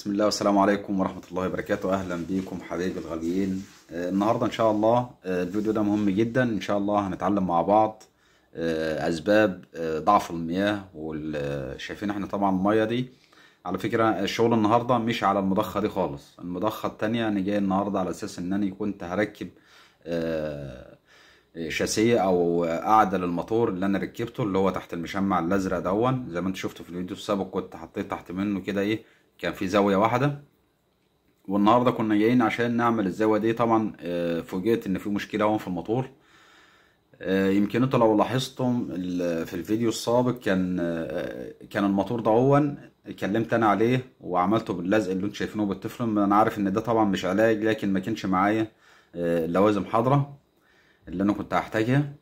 بسم الله والسلام عليكم ورحمة الله وبركاته أهلا بيكم حبايبي الغاليين آه، النهاردة إن شاء الله آه، الفيديو ده مهم جدا إن شاء الله هنتعلم مع بعض آه، أسباب ضعف المياه وشايفين إحنا طبعا المية دي على فكرة الشغل النهاردة مش على المضخة دي خالص المضخة التانية أنا جاي النهاردة على أساس إن أنا كنت هركب شاسيه او قاعده للموتور اللي انا ركبته اللي هو تحت المشمع الازرق دون زي ما انت شفته في الفيديو السابق كنت حطيت تحت منه كده ايه كان في زاوية واحدة والنهاردة كنا جايين عشان نعمل الزاوية دي طبعا آه، فوجئت ان في مشكلة هون في الموتور آه، يمكن انتوا لو لاحظتم في الفيديو السابق كان آه، كان الموتور ده هون اتكلمت انا عليه وعملته باللزق اللي انتوا شايفينه بالتفلم انا عارف ان ده طبعا مش علاج لكن ما كانش معايا اللوازم حاضرة اللي انا كنت هحتاجها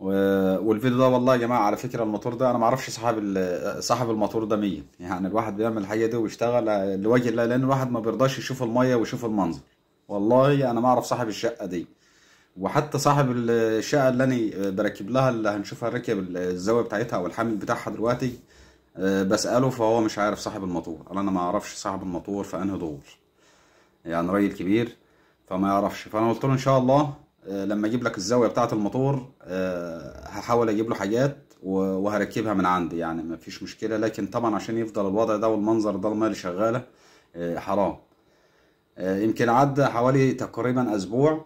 والفيديو ده والله يا جماعه على فكره الموتور ده انا ما اعرفش صاحب صاحب الموتور ده مين يعني الواحد بيعمل الحاجه دي ويشتغل لوجه الله لان الواحد ما بيرضاش يشوف الميه ويشوف المنظر والله انا ما اعرف صاحب الشقه دي وحتى صاحب الشقه اللي انا بركب لها اللي هنشوفها ركب الزاويه بتاعتها او الحامل بتاعها دلوقتي بساله فهو مش عارف صاحب الموتور انا ما اعرفش صاحب الموتور في انهي دور يعني راجل كبير فما يعرفش فانا قلت له ان شاء الله آه، لما اجيب لك الزاويه بتاعه الموتور آه، هحاول اجيب له حاجات وهركبها من عندي يعني مفيش مشكله لكن طبعا عشان يفضل الوضع ده والمنظر ده الميه اللي شغاله آه، حرام يمكن عدى حوالي تقريبا اسبوع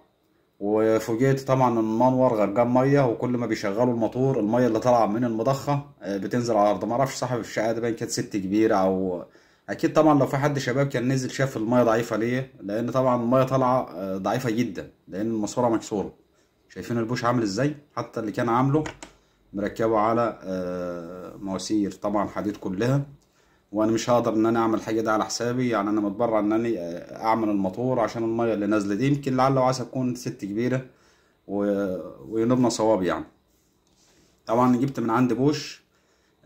وفوجئت طبعا ان المنور غرقان ميه وكل ما بيشغلوا الموتور الميه اللي طالعه من المضخه بتنزل على الارض ما اعرفش صاحب الشقه ده باين كانت ست كبيره او اكيد طبعا لو في حد شباب كان نزل شاف الميه ضعيفه ليه لان طبعا الميه طالعه آه، ضعيفه جدا لان الماسوره مكسوره شايفين البوش عامل ازاي حتى اللي كان عامله مركبه على آه، مواسير طبعا حديد كلها وانا مش هقدر ان انا اعمل حاجه ده على حسابي يعني انا متبرع ان انا آه، اعمل الموتور عشان الميه اللي نازله دي يمكن لعل وعسى تكون ست كبيره و... صواب يعني طبعا جبت من عند بوش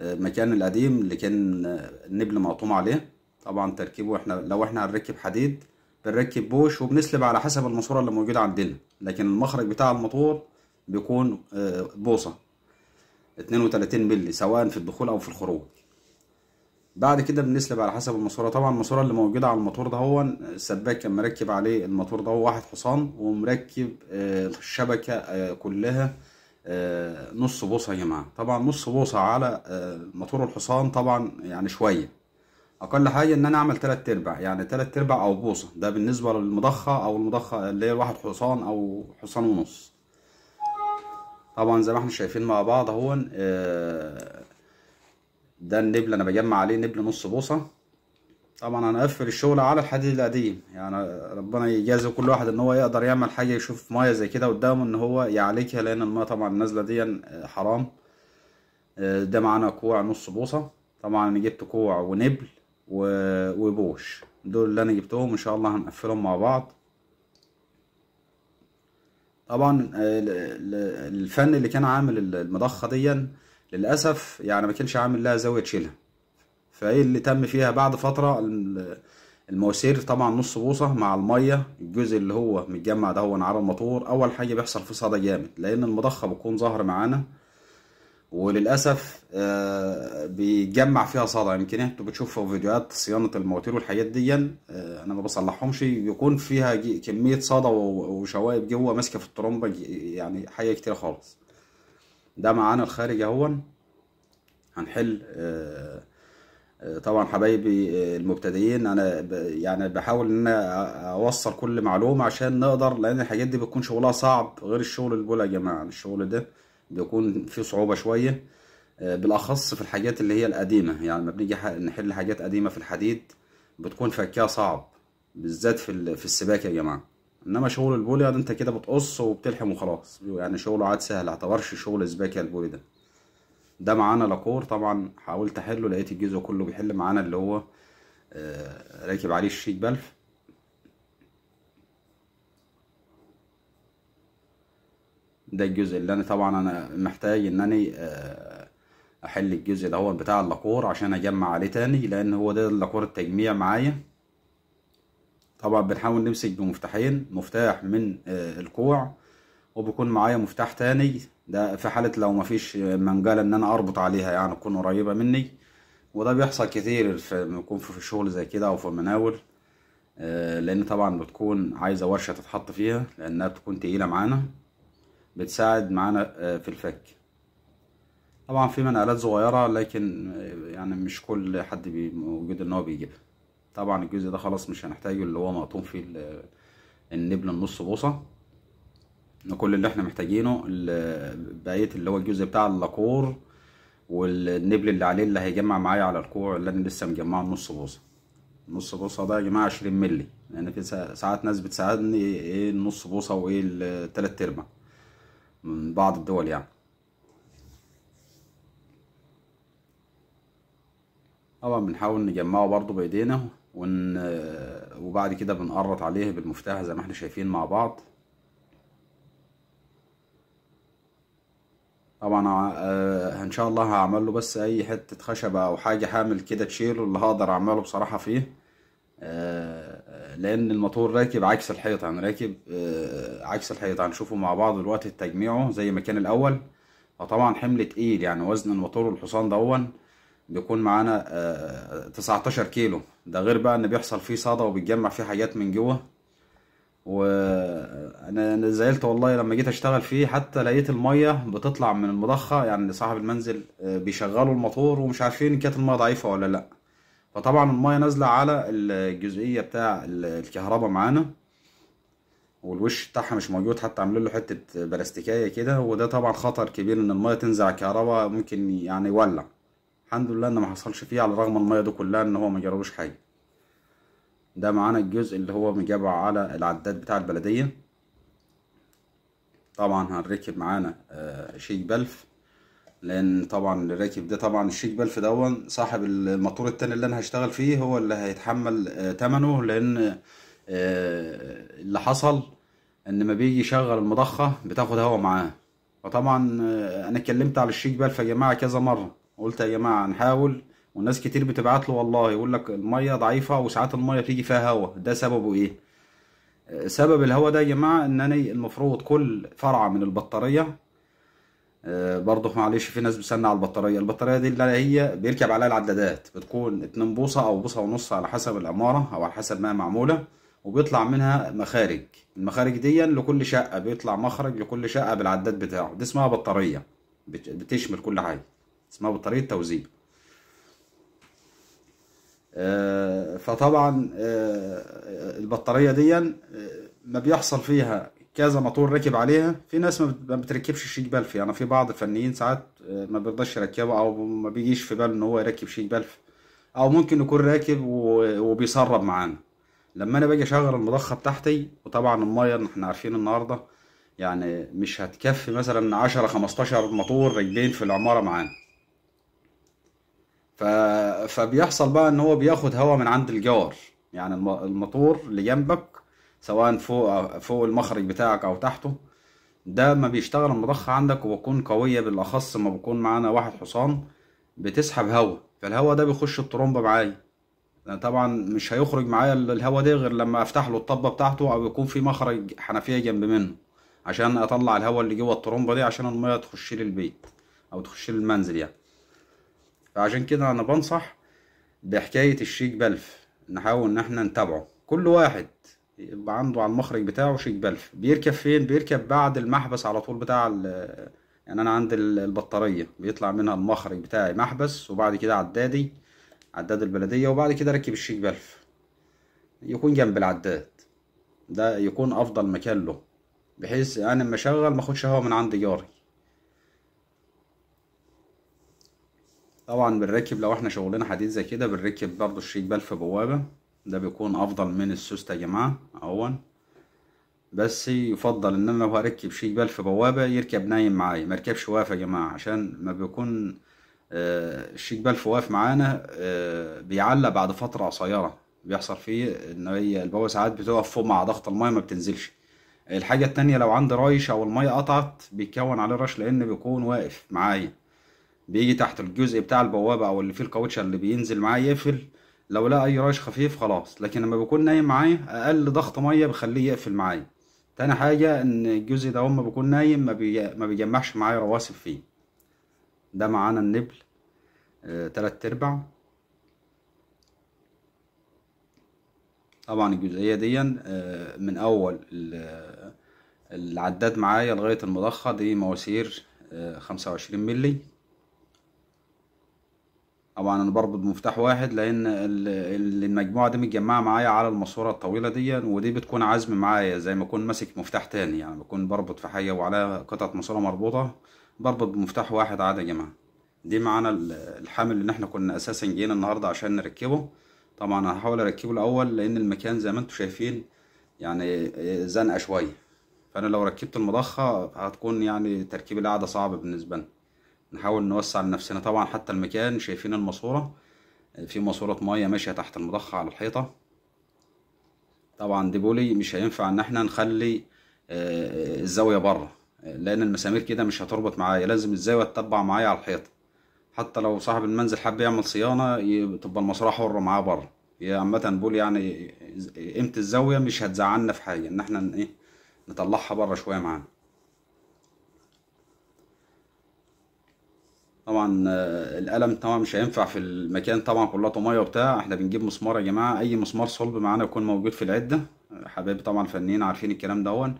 المكان القديم اللي كان النبل مقطوم عليه طبعا تركيبه احنا لو احنا هنركب حديد بنركب بوش وبنسلب على حسب الماسوره اللي موجوده عندنا لكن المخرج بتاع الموتور بيكون آه، بوصه 32 مللي سواء في الدخول او في الخروج بعد كده بنسلب على حسب الماسوره طبعا الماسوره اللي موجوده على الموتور ده هو السباك كان مركب عليه الموتور ده هو واحد حصان ومركب الشبكه آه، آه، كلها آه، نص بوصه يا جماعه طبعا نص بوصه على آه، موتور الحصان طبعا يعني شويه اقل حاجه ان انا اعمل تلات ارباع يعني تلات ارباع او بوصه ده بالنسبه للمضخه او المضخه اللي هي الواحد حصان او حصان ونص طبعا زي ما احنا شايفين مع بعض اهون آه، ده النبل انا بجمع عليه نبل نص بوصه طبعا انا اقفل الشغل على الحديد القديم يعني ربنا يجازي كل واحد ان هو يقدر يعمل حاجه يشوف ميه زي كده قدامه ان هو يعالجها لان الميه طبعا النازله دي آه، حرام آه، ده معانا كوع نص بوصه طبعا انا جبت كوع ونبل وبوش دول اللي انا جبتهم ان شاء الله هنقفلهم مع بعض طبعا آه، الفن اللي كان عامل المضخه دي للاسف يعني ما كانش عامل لها زاويه تشيلها فايه اللي تم فيها بعد فتره المواسير طبعا نص بوصه مع الميه الجزء اللي هو متجمع دهون على الموتور اول حاجه بيحصل فيه صدى جامد لان المضخه بتكون ظاهر معانا وللاسف آه، بيتجمع فيها صدى يمكن انتوا بتشوفوا في فيديوهات صيانه المواتير والحاجات دي آه، انا ما بصلحهمش بيكون فيها كميه صدى وشوائب جوه ماسكه في الترمبه يعني حاجه كتير خالص ده معانا الخارج اهون هنحل آه طبعا حبايبي آه، المبتدئين انا يعني بحاول ان انا اوصل كل معلومه عشان نقدر لان الحاجات دي بتكون شغلها صعب غير الشغل البولا يا جماعه الشغل ده بيكون فيه صعوبه شويه آه، بالاخص في الحاجات اللي هي القديمه يعني لما بنيجي نحل حاجات قديمه في الحديد بتكون فكها صعب بالذات في في السباكه يا جماعه انما شغل البولي ده انت كده بتقص وبتلحم وخلاص يعني شغله عاد سهل اعتبرش شغل سباكه البولي ده ده معانا لاكور طبعا حاولت احله لقيت الجزء كله بيحل معانا اللي هو آه، راكب عليه الشيك بلف ده الجزء اللي انا طبعا انا محتاج ان انا آه، احل الجزء هو بتاع اللاكور عشان اجمع عليه تاني لان هو ده اللاكور التجميع معايا طبعا بنحاول نمسك بمفتاحين مفتاح من آه، الكوع وبيكون معايا مفتاح تاني ده في حالة لو مفيش منجلة ان انا اربط عليها يعني تكون قريبة مني وده بيحصل كتير في يكون في شغل زي كده او في المناور آه، لان طبعا بتكون عايزة ورشة تتحط فيها لانها بتكون تقيلة معانا بتساعد معانا آه، في الفك طبعا في منقلات صغيرة لكن آه، يعني مش كل حد موجود ان هو بيجيبها طبعا الجزء ده خلاص مش هنحتاجه اللي هو مقطوم فيه النبل النص بوصة كل اللي احنا محتاجينه بقيه اللي هو الجزء بتاع اللاكور والنبل اللي عليه اللي هيجمع معايا على الكوع اللي انا لسه مجمعه نص بوصه نص بوصه ده يا جماعه 20 مللي لان يعني في ساعات ناس بتساعدني ايه النص بوصه وايه التلات ارباع من بعض الدول يعني طبعا بنحاول نجمعه برضو بايدينا ون... وبعد كده بنقرط عليه بالمفتاح زي ما احنا شايفين مع بعض طبعا آه، ان شاء الله هعمل له بس اي حته خشبه او حاجه حامل كده تشيله اللي هقدر اعمله بصراحه فيه آه، لان الموتور راكب عكس الحيطه يعني راكب آه، عكس الحيطه هنشوفه مع بعض دلوقتي تجميعه زي ما كان الاول وطبعا حمل تقيل يعني وزن الموتور والحصان دون بيكون معانا 19 كيلو ده غير بقى ان بيحصل فيه صدى وبيتجمع فيه حاجات من جوه وانا زعلت والله لما جيت اشتغل فيه حتى لقيت الميه بتطلع من المضخه يعني صاحب المنزل آه، بيشغلوا الموتور ومش عارفين كانت الميه ضعيفه ولا لا فطبعا الميه نازله على الجزئيه بتاع الكهرباء معانا والوش بتاعها مش موجود حتى عاملين له حته بلاستيكيه كده وده طبعا خطر كبير ان الميه تنزل على الكهرباء ممكن يعني يولع الحمد لله ان ما حصلش فيه على الرغم الميه دي كلها ان هو ما جربوش حاجه ده معانا الجزء اللي هو مجابع على العداد بتاع البلدية طبعا هنركب معانا آه، شيك بلف لان طبعا اللي راكب ده طبعا الشيك بلف دون صاحب الموتور التاني اللي انا هشتغل فيه هو اللي هيتحمل آه، تمنه لان آه، اللي حصل ان ما بيجي يشغل المضخه بتاخد هوا معاه فطبعا انا اتكلمت على الشيك بلف يا جماعه كذا مره قلت يا جماعه هنحاول وناس كتير بتبعت له والله يقول لك الميه ضعيفه وساعات الميه بتيجي فيها هواء ده سببه ايه آه، سبب الهواء ده يا جماعه ان انا المفروض كل فرعه من البطاريه آه، برضه معلش في ناس بتسنى على البطاريه البطاريه دي اللي هي بيركب عليها العدادات بتكون 2 بوصه او بوصه ونص على حسب العماره او على حسب ما معموله وبيطلع منها مخارج المخارج دي لكل شقه بيطلع مخرج لكل شقه بالعداد بتاعه دي اسمها بطاريه بتشمل كل حاجه اسمها بطاريه توزيع آه، فطبعا آه، البطاريه دي آه، ما بيحصل فيها كذا موتور ركب عليها في ناس ما بتركبش شيك بلف يعني في بعض الفنيين ساعات ما بيرضاش يركبه او ما بيجيش في باله ان هو يركب شيك بلف او ممكن يكون راكب وبيسرب معانا لما انا باجي اشغل المضخه بتاعتي وطبعا المايه احنا عارفين النهارده يعني مش هتكفي مثلا 10 15 موتور راكبين في العماره معانا ف... فبيحصل بقى ان هو بياخد هواء من عند الجار يعني الموتور اللي جنبك سواء فوق فوق المخرج بتاعك او تحته ده ما بيشتغل المضخه عندك وبتكون قويه بالاخص ما بكون معانا واحد حصان بتسحب هواء فالهواء ده بيخش الطرمبه معايا طبعا مش هيخرج معايا الهواء ده غير لما افتح له الطبه بتاعته او يكون في مخرج حنفيه جنب منه عشان اطلع الهواء اللي جوه الطرمبه دي عشان الميه تخش لي البيت او تخش لي المنزل يعني فعشان كده انا بنصح بحكاية الشيك بلف نحاول ان احنا نتابعه كل واحد يبقى عنده على المخرج بتاعه شيك بلف بيركب فين بيركب بعد المحبس على طول بتاع يعني انا عندي البطارية بيطلع منها المخرج بتاعي محبس وبعد كده عدادي عداد البلدية وبعد كده ركب الشيك بلف يكون جنب العداد ده يكون افضل مكان له بحيث انا لما اشغل ما اخدش هوا من عند جاري طبعا بنركب لو احنا شغلنا حديد زي كده بنركب برضو الشريك بلف بوابة ده بيكون افضل من السوست يا جماعة اهون بس يفضل ان انا لو هركب شريك بلف بوابة يركب نايم معايا مركبش واقف يا جماعة عشان ما بيكون آه الشريك بلف واقف معانا آه بيعلق بعد فترة قصيرة بيحصل فيه ان هي البوابة ساعات بتقف فوق مع ضغط المية ما بتنزلش الحاجة التانية لو عندي رايش او المية قطعت بيتكون عليه رش لان بيكون واقف معايا بيجي تحت الجزء بتاع البوابه او اللي فيه الكاوتشه اللي بينزل معاه يقفل لو لا اي رايش خفيف خلاص لكن لما بيكون نايم معايا اقل ضغط ميه بخليه يقفل معايا تاني حاجه ان الجزء ده اما بكون نايم ما, بيجمعش معايا رواسب فيه ده معانا النبل آه، تلات ارباع طبعا الجزئيه دي آه، من اول العداد معايا لغايه المضخه دي مواسير آه، خمسة وعشرين مللي طبعا انا بربط مفتاح واحد لان المجموعه دي متجمعه معايا على الماسوره الطويله دي ودي بتكون عزم معايا زي ما اكون ماسك مفتاح تاني يعني بكون بربط في حاجه وعليها قطعه ماسوره مربوطه بربط بمفتاح واحد عادي يا جماعه دي معانا الحامل اللي احنا كنا اساسا جينا النهارده عشان نركبه طبعا هحاول اركبه الاول لان المكان زي ما انتم شايفين يعني زنقه شويه فانا لو ركبت المضخه هتكون يعني تركيب القعده صعب بالنسبه لنا نحاول نوسع لنفسنا طبعا حتى المكان شايفين الماسورة في ماسورة مية ماشية تحت المضخة على الحيطة طبعا دي بولي مش هينفع ان احنا نخلي آه، الزاوية بره لان المسامير كده مش هتربط معايا لازم الزاوية تتبع معايا على الحيطة حتى لو صاحب المنزل حب يعمل صيانة تبقى الماسورة حرة معاه بره هي عامة بولي يعني قيمة الزاوية مش هتزعلنا في حاجة ان احنا ايه نطلعها بره شوية معانا طبعا آه، القلم طبعا مش هينفع في المكان طبعا كلها ميه وبتاع احنا بنجيب مسمار يا جماعه اي مسمار صلب معانا يكون موجود في العده حبايبي طبعا فنانين عارفين الكلام دون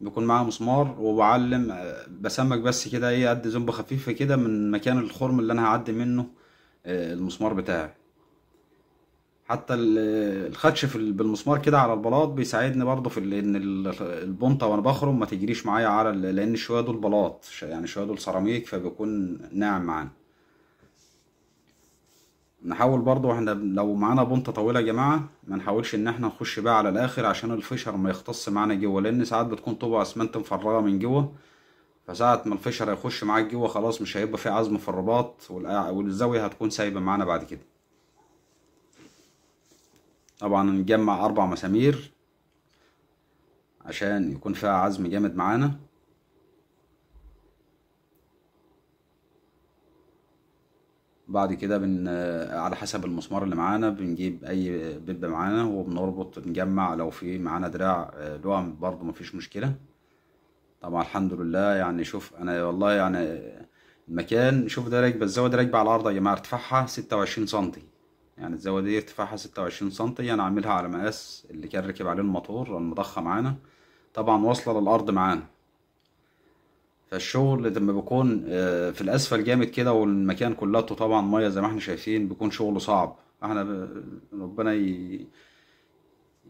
بيكون معاها مسمار وبعلم آه، بسمك بس كده ايه قد زومبه خفيفه كده من مكان الخرم اللي انا هعدي منه آه، المسمار بتاعي حتى الخدش في بالمسمار كده على البلاط بيساعدني برضو في ان البنطه وانا بخرم ما تجريش معايا على لان شويه دول بلاط يعني شويه دول سيراميك فبيكون ناعم معانا نحاول برضو احنا لو معانا بنطه طويله يا جماعه ما نحاولش ان احنا نخش بيها على الاخر عشان الفشر ما يختص معانا جوه لان ساعات بتكون طوبه اسمنت مفرغه من جوه فساعة ما الفشر هيخش معاك جوه خلاص مش هيبقى فيه عزم في الرباط والزاويه هتكون سايبه معانا بعد كده طبعا نجمع اربع مسامير عشان يكون فيها عزم جامد معانا بعد كده بن على حسب المسمار اللي معانا بنجيب اي بيب معانا وبنربط نجمع لو في معانا دراع لوام برضو مفيش مشكله طبعا الحمد لله يعني شوف انا والله يعني المكان شوف ده راكبه الزاويه ده راكبه على الارض يا جماعه ارتفاعها ستة وعشرين سنتي يعني الزاوية دي ارتفاعها ستة وعشرين سنتي أنا عاملها على مقاس اللي كان راكب عليه الموتور المضخة معانا طبعا واصلة للأرض معانا فالشغل لما بيكون آه، في الأسفل جامد كده والمكان كلاته طبعا مية زي ما احنا شايفين بيكون شغله صعب احنا ربنا ي...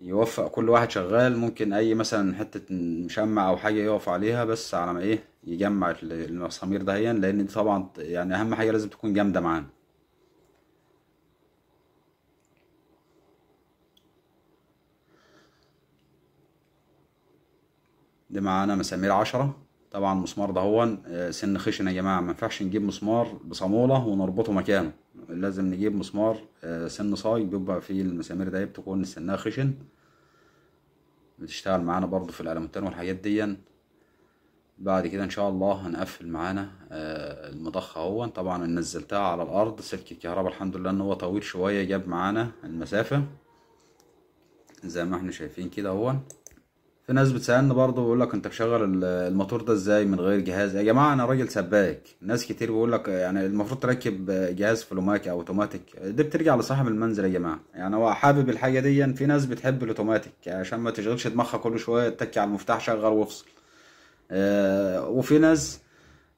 يوفق كل واحد شغال ممكن أي مثلا حتة مشمع أو حاجة يقف عليها بس على ما ايه يجمع المسامير دهيا لأن دي طبعا يعني أهم حاجة لازم تكون جامدة معانا دي معانا مسامير عشرة طبعا المسمار ده هو آه، سن خشن يا جماعه ما ينفعش نجيب مسمار بصاموله ونربطه مكانه لازم نجيب مسمار آه، سن صاي بيبقى فيه المسامير ده بتكون سنها خشن بتشتغل معانا برضو في الألمنتان والحاجات دي بعد كده ان شاء الله هنقفل معانا آه، المضخه اهو طبعا نزلتها على الارض سلك الكهرباء الحمد لله ان هو طويل شويه جاب معانا المسافه زي ما احنا شايفين كده اهو في ناس بتسالني برضه بيقول لك انت بتشغل الموتور ده ازاي من غير جهاز يا جماعه انا راجل سباك ناس كتير بيقول لك يعني المفروض تركب جهاز فلوماكي او اوتوماتيك دي بترجع لصاحب المنزل يا جماعه يعني هو حابب الحاجه دي في ناس بتحب الاوتوماتيك يعني عشان ما تشغلش دماغها كل شويه تتكي على المفتاح شغل وافصل آه، وفي ناس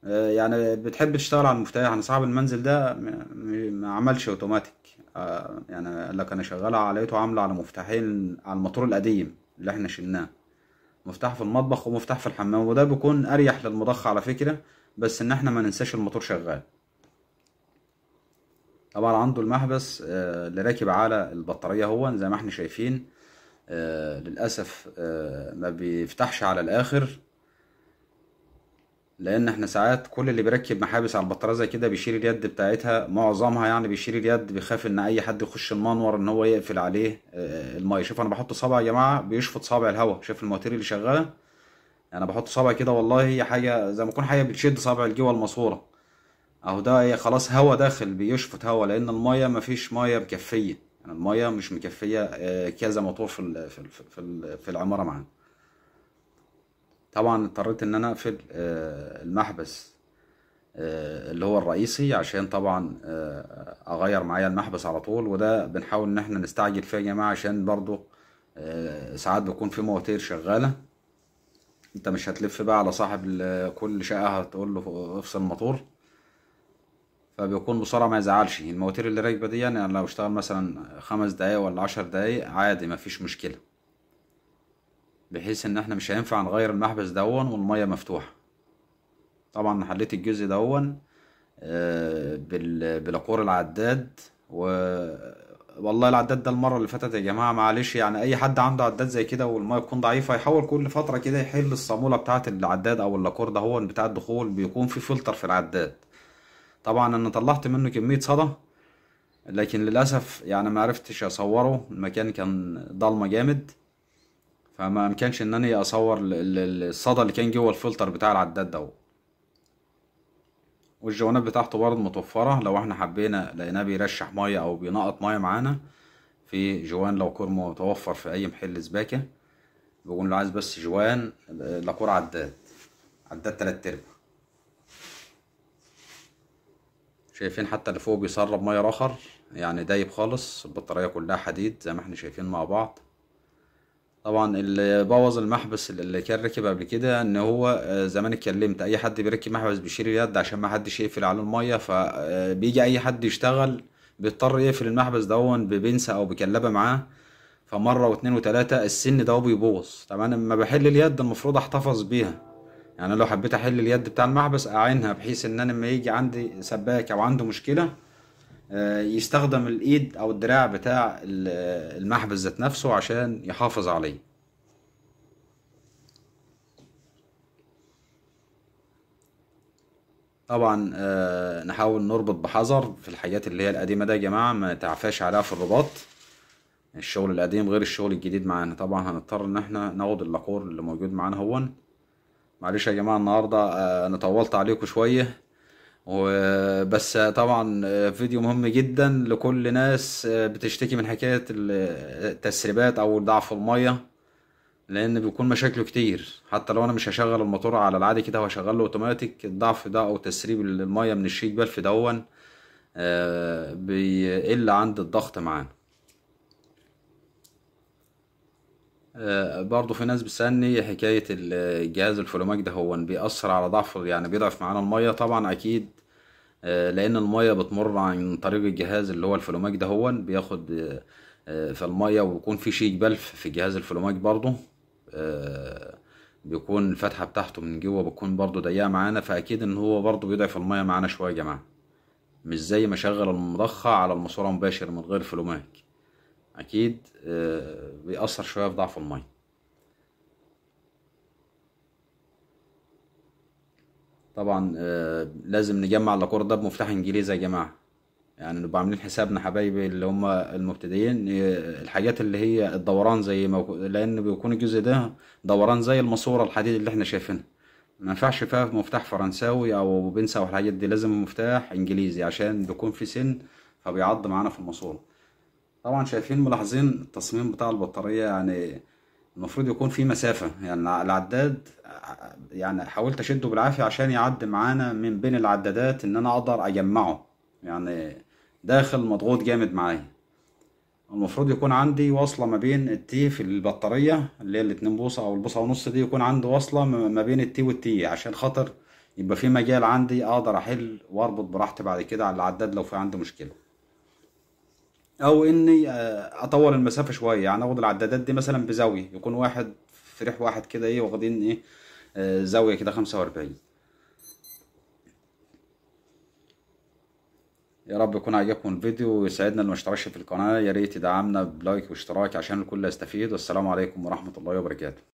آه، يعني بتحب تشتغل على المفتاح انا يعني صاحب المنزل ده ما عملش اوتوماتيك آه، يعني قال لك انا شغاله عليته عامله على مفتاحين على الموتور القديم اللي احنا شلناه مفتاح في المطبخ ومفتاح في الحمام وده بيكون اريح للمضخ على فكرة بس ان احنا ما ننساش الموتور شغال طبعا عنده المحبس آه، اللي راكب على البطارية هو زي ما احنا شايفين آه، للأسف آه، ما بيفتحش على الآخر لان احنا ساعات كل اللي بيركب محابس على البطاريه كده بيشيل اليد بتاعتها معظمها يعني بيشيل اليد بيخاف ان اي حد يخش المنور ان هو يقفل عليه آه، الميه شوف انا بحط صابع يا جماعه بيشفط صابع الهواء شوف الموتير اللي شغاله انا بحط صابع كده والله هي حاجه زي ما اكون حاجه بتشد صابع الجوه الماسوره اهو ده هي إيه، خلاص هوا داخل بيشفط هوا لان الميه مفيش ميه مكفيه يعني الميه مش مكفيه آه، كذا موتور في في في العماره معانا طبعا اضطريت ان انا اقفل آه، المحبس آه، اللي هو الرئيسي عشان طبعا آه، اغير معايا المحبس على طول وده بنحاول ان احنا نستعجل فيه يا جماعه عشان برضو ساعات بيكون في مواتير شغاله انت مش هتلف بقى على صاحب كل شقه هتقول له افصل الموتور فبيكون بسرعه ما يزعلش المواتير اللي راكبه دي يعني لو اشتغل مثلا خمس دقايق ولا عشر دقايق عادي مفيش مشكله بحيث ان احنا مش هينفع نغير المحبس دون والمية مفتوحة طبعا حليت الجزء دون آه، بالاقور العداد و والله العداد ده المره اللي فاتت يا جماعه معلش يعني اي حد عنده عداد زي كده والميه تكون ضعيفه يحاول كل فتره كده يحل الصاموله بتاعه العداد او اللاكور ده هو بتاع الدخول بيكون في فلتر في العداد طبعا انا طلعت منه كميه صدى لكن للاسف يعني معرفتش اصوره المكان كان ضلمه جامد فما امكنش ان انا اصور الصدى اللي كان جوه الفلتر بتاع العداد ده والجوانب بتاعته برضه متوفره لو احنا حبينا لقيناه بيرشح ميه او بينقط ميه معانا في جوان كور متوفر في اي محل سباكه بقول له عايز بس جوان لاكور عداد عداد تلات ارباع شايفين حتى اللي فوق بيسرب ميه اخر يعني دايب خالص البطاريه كلها حديد زي ما احنا شايفين مع بعض طبعا اللي بوظ المحبس اللي كان راكب قبل كده ان هو آه، زمان اتكلمت اي حد بيركب محبس بيشيل اليد عشان ما حدش يقفل عليه الميه فبيجي آه، اي حد يشتغل بيضطر يقفل المحبس دون ببنسة او بكلبه معاه فمره واتنين وتلاته السن ده بيبوظ طبعا لما بحل اليد المفروض احتفظ بيها يعني لو حبيت احل اليد بتاع المحبس اعينها بحيث ان انا لما يجي عندي سباك او عنده مشكله آه، يستخدم الايد او الدراع بتاع المحبس ذات نفسه عشان يحافظ عليه طبعا آه، نحاول نربط بحذر في الحاجات اللي هي القديمة ده يا جماعة ما تعفاش عليها في الرباط الشغل القديم غير الشغل الجديد معانا طبعا هنضطر ان احنا ناخد اللاكور اللي موجود معانا هون معلش يا جماعة النهاردة آه، انا طولت عليكم شوية وبس طبعا آه، فيديو مهم جدا لكل ناس آه، بتشتكي من حكاية آه، التسريبات او ضعف المية لان بيكون مشاكله كتير حتى لو انا مش هشغل الموتور على العادي كده وهشغله اوتوماتيك الضعف ده او تسريب المية من الشيك بلف دون بيقل عند الضغط معانا آه، برضه في ناس بتسألني حكاية الجهاز الفلوماك ده هو بيأثر على ضعف يعني بيضعف معانا المية طبعا أكيد آه، لأن المية بتمر عن طريق الجهاز اللي هو الفلوماك ده هو بياخد آه، في المية وبيكون في شيك بلف في جهاز الفلوماك برضه بيكون الفتحة بتاعته من جوه بتكون برضه ضيقة معانا فأكيد إن هو برضه بيضعف المية معانا شوية يا جماعة مش زي ما شغل المضخة على الماسورة مباشر من غير فلوماك اكيد آه، بيأثر شوية في ضعف المية طبعا آه، لازم نجمع الأكور ده بمفتاح انجليزي يا جماعة يعني نبقى عاملين حسابنا حبايبي اللي هم المبتدئين آه، الحاجات اللي هي الدوران زي ما لان بيكون الجزء ده دوران زي الماسوره الحديد اللي احنا شايفينها ما ينفعش فيها مفتاح فرنساوي او بنسا او الحاجات دي لازم مفتاح انجليزي عشان بيكون في سن فبيعض معانا في الماسوره طبعا شايفين ملاحظين التصميم بتاع البطارية يعني المفروض يكون في مسافة يعني العداد يعني حاولت اشده بالعافية عشان يعدي معانا من بين العدادات ان انا اقدر اجمعه يعني داخل مضغوط جامد معايا المفروض يكون عندي وصلة ما بين التي في البطارية اللي هي الاتنين بوصة او البوصة ونص دي يكون عندي وصلة ما بين التي والتي عشان خاطر يبقى في مجال عندي اقدر احل واربط براحتي بعد كده على العداد لو في عندي مشكله او اني آه، اطور المسافه شويه يعني اخد العدادات دي مثلا بزاويه يكون واحد في ريح واحد كده ايه واخدين ايه آه، زاويه كده خمسة واربعين يا رب يكون عجبكم الفيديو ويسعدنا اللي ما اشتركش في القناه يا ريت تدعمنا بلايك واشتراك عشان الكل يستفيد والسلام عليكم ورحمه الله وبركاته